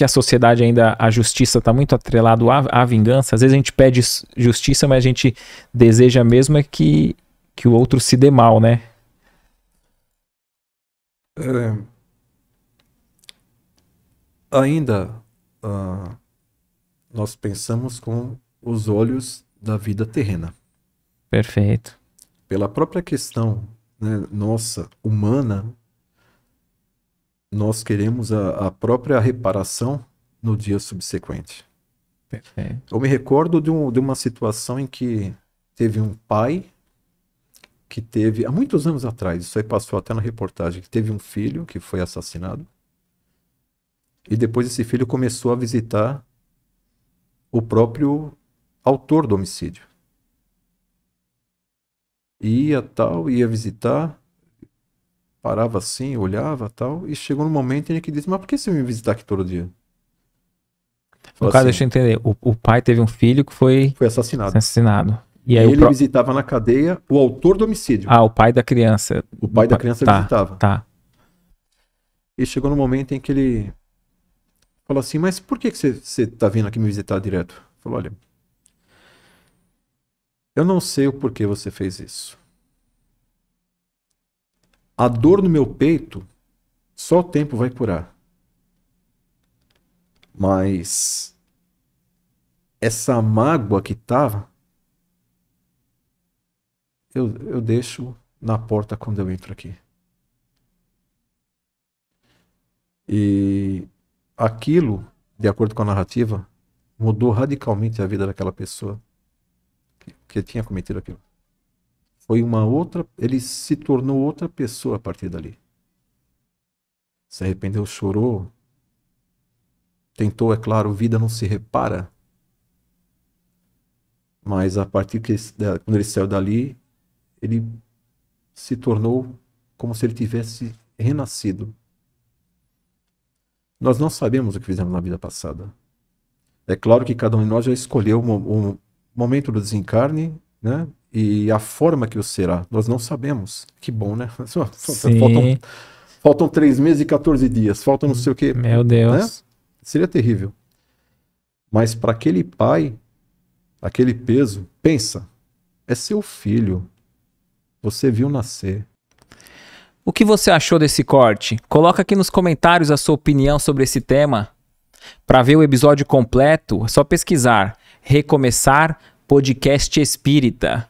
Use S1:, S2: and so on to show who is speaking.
S1: que a sociedade ainda, a justiça está muito atrelado à, à, vingança. Às vezes a gente pede justiça, mas a gente deseja mesmo é que, que o outro se dê mal, né?
S2: É... Ainda uh, nós pensamos com os olhos da vida terrena.
S1: Perfeito.
S2: Pela própria questão né, nossa, humana, nós queremos a, a própria reparação no dia subsequente.
S1: Perfeito.
S2: Eu me recordo de, um, de uma situação em que teve um pai que teve, há muitos anos atrás, isso aí passou até na reportagem, que teve um filho que foi assassinado. E depois esse filho começou a visitar o próprio autor do homicídio. e Ia tal, ia visitar, parava assim, olhava tal, e chegou no momento em que disse, mas por que você me visitar aqui todo dia?
S1: O no caso, assim, deixa eu entender, o, o, pai teve um filho que foi... Foi assassinado. assassinado. E aí ele pro...
S2: visitava na cadeia o autor do homicídio.
S1: Ah, o pai da criança. O pai o da ah, criança tá, visitava. Tá,
S2: E chegou no momento em que ele falou assim, mas por que, você, está tá vindo aqui me visitar direto? Falou, olha, eu não sei o porquê você fez isso. A dor no meu peito, só o tempo vai curar. Mas essa mágoa que estava, eu, eu deixo na porta quando eu entro aqui. E aquilo, de acordo com a narrativa, mudou radicalmente a vida daquela pessoa que, que tinha cometido aquilo. Foi uma outra, ele se tornou outra pessoa a partir dali. Se arrependeu, chorou, tentou, é claro, vida não se repara. Mas a partir que quando ele saiu dali, ele se tornou como se ele tivesse renascido. Nós não sabemos o que fizemos na vida passada. É claro que cada um de nós já escolheu o momento do desencarne, né? e a forma que o será. Nós não sabemos. Que bom, né? faltam, faltam meses e 14 dias, faltam não sei o quê. Meu né? Deus. Né? Seria terrível. Mas para aquele pai, aquele peso,
S1: pensa, é seu filho. Você viu nascer. O que você achou desse corte? Coloca aqui nos comentários a sua opinião sobre esse tema. Para ver o episódio completo, é só pesquisar Recomeçar Podcast Espírita.